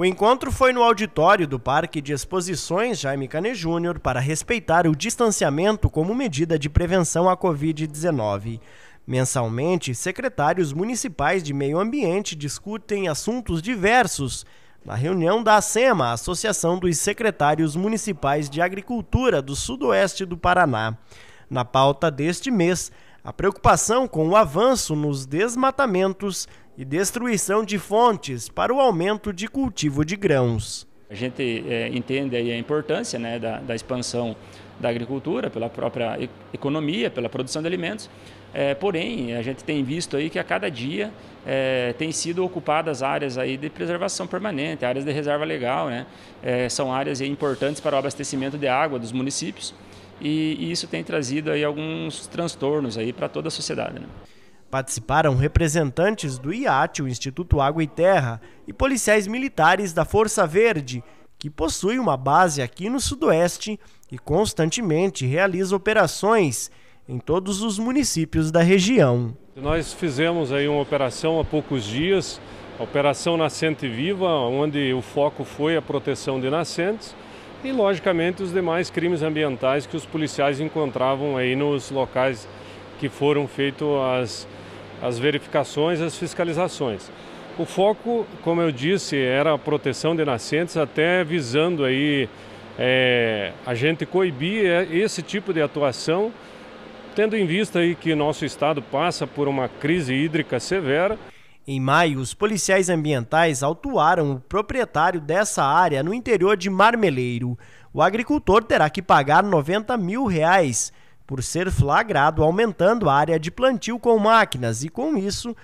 O encontro foi no auditório do Parque de Exposições Jaime Canet Júnior para respeitar o distanciamento como medida de prevenção à Covid-19. Mensalmente, secretários municipais de meio ambiente discutem assuntos diversos na reunião da ASEMA, Associação dos Secretários Municipais de Agricultura do Sudoeste do Paraná. Na pauta deste mês, a preocupação com o avanço nos desmatamentos e destruição de fontes para o aumento de cultivo de grãos. A gente é, entende a importância né, da, da, expansão da agricultura pela própria economia, pela produção de alimentos. É, porém, a gente tem visto aí que a cada dia é, têm sido ocupadas áreas aí de preservação permanente, áreas de reserva legal, né? É, são áreas importantes para o abastecimento de água dos municípios e, isso tem trazido aí alguns transtornos aí para toda a sociedade. Né? Participaram representantes do IAT, o Instituto Água e Terra, e policiais militares da Força Verde, que possui uma base aqui no Sudoeste e constantemente realiza operações em todos os municípios da região. Nós fizemos aí uma operação há poucos dias, a Operação Nascente Viva, onde o foco foi a proteção de nascentes e, logicamente, os demais crimes ambientais que os policiais encontravam aí nos locais que foram feitas as, as verificações, as fiscalizações. O foco, como eu disse, era a proteção de nascentes, até visando aí é, a gente coibir é, esse tipo de atuação, tendo em vista aí que nosso estado passa por uma crise hídrica severa. Em maio, os policiais ambientais autuaram o proprietário dessa área no interior de Marmeleiro. O agricultor terá que pagar 90 mil reais por ser flagrado aumentando a área de plantio com máquinas e, com isso,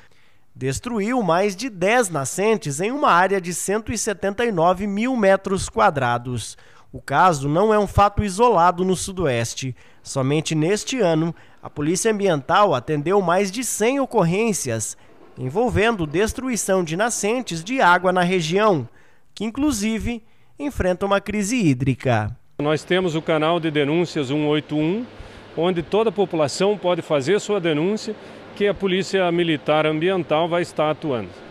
destruiu mais de 10 nascentes em uma área de 179 mil metros quadrados. O caso não é um fato isolado no Sudoeste. Somente neste ano, a Polícia Ambiental atendeu mais de 100 ocorrências envolvendo destruição de nascentes de água na região, que inclusive enfrenta uma crise hídrica. Nós temos o canal de denúncias 181, onde toda a população pode fazer sua denúncia, que a Polícia Militar Ambiental vai estar atuando.